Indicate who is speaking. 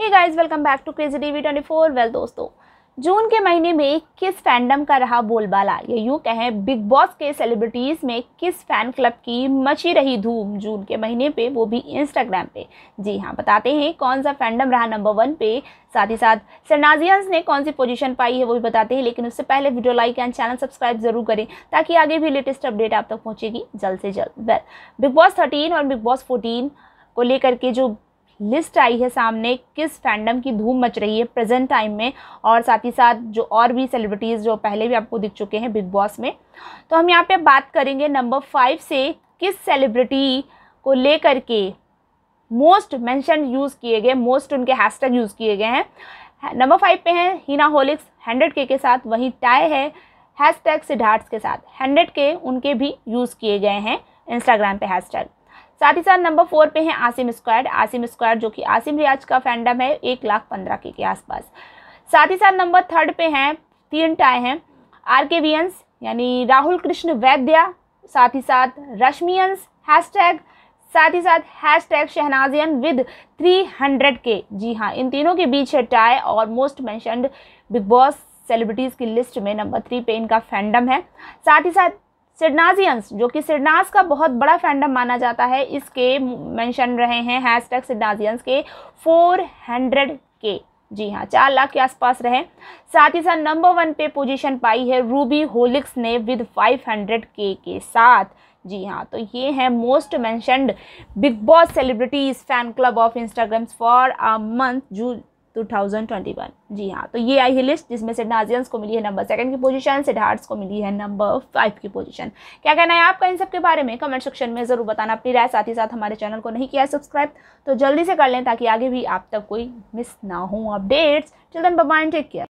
Speaker 1: he guys welcome back to crazy TV 24 well दोस्तों जून के महीने में किस फैंडम का रहा बोलबाला ये यूँ कहें बिग बॉस के सेलिब्रिटीज़ में किस फैन क्लब की मची रही धूम जून के महीने पे वो भी इंस्टाग्राम पे जी हाँ बताते हैं कौन सा फैंडम रहा नंबर वन पे साथ ही साथ सरनाजियंस ने कौन सी पोजीशन पाई है वो भी बताते हैं लेकिन उससे पहले video like and channel subscribe जरूर करें ताकि आगे भी लेटेस्ट अपडेट आप तक पहुँचेगी जल्द से जल्द वेल बिग बॉस थर्टीन और बिग बॉस फोर्टीन को लेकर के जो लिस्ट आई है सामने किस फैंडम की धूम मच रही है प्रेजेंट टाइम में और साथ ही साथ जो और भी सेलिब्रिटीज़ जो पहले भी आपको दिख चुके हैं बिग बॉस में तो हम यहाँ पे बात करेंगे नंबर फाइव से किस सेलिब्रिटी को लेकर के मोस्ट मेंशन यूज़ किए गए मोस्ट उनके हैशटैग यूज़ किए गए हैं नंबर फाइव पे हैं हीना होलिक्स हंड्रेड के के साथ वहीं टाई है हैश सिद्धार्थ के साथ हंड्रेड के उनके भी यूज़ किए गए हैं इंस्टाग्राम पे हैश साथ ही साथ नंबर फोर पे है आसिम स्क्वाड आसिम स्क्वाड जो कि आसिम रियाज का फैंडम है एक लाख पंद्रह के, के आसपास साथ ही साथ नंबर थर्ड पे हैं तीन टाए हैं आर के वियंस यानी राहुल कृष्ण वैद्या साथ ही साथ रश्मियंस हैशटैग साथ ही साथ हैश टैग शहनाजियन विद हंड्रेड के जी हाँ इन तीनों के बीच है टाई और most mentioned Bigg Boss celebrities की लिस्ट में नंबर थ्री पे इनका फैंडम है साथ ही साथ सिडनाजियंस जो कि सिडनास का बहुत बड़ा फैंडम माना जाता है इसके मेंशन रहे हैं हैश टैग सिडनाजियंस के फोर हंड्रेड के जी हाँ चार लाख के आसपास रहे साथ ही साथ नंबर वन पे पोजीशन पाई है रूबी होलिक्स ने विद 500 के के साथ जी हाँ तो ये हैं most mentioned Bigg Boss celebrities fan club of Instagrams for a month June 2021 जी हाँ तो ये आई है लिस्ट जिसमें से नाजियंस को मिली है नंबर सेकंड की पोजीशन सिद्धार्थ्स को मिली है नंबर फाइव की पोजीशन क्या कहना है आपका इन सब के बारे में कमेंट सेक्शन में ज़रूर बताना अपनी राय साथ ही साथ हमारे चैनल को नहीं किया सब्सक्राइब तो जल्दी से कर लें ताकि आगे भी आप तक कोई मिस ना हो अपडेट्स चिल्ड्रन बबाइन टेक केयर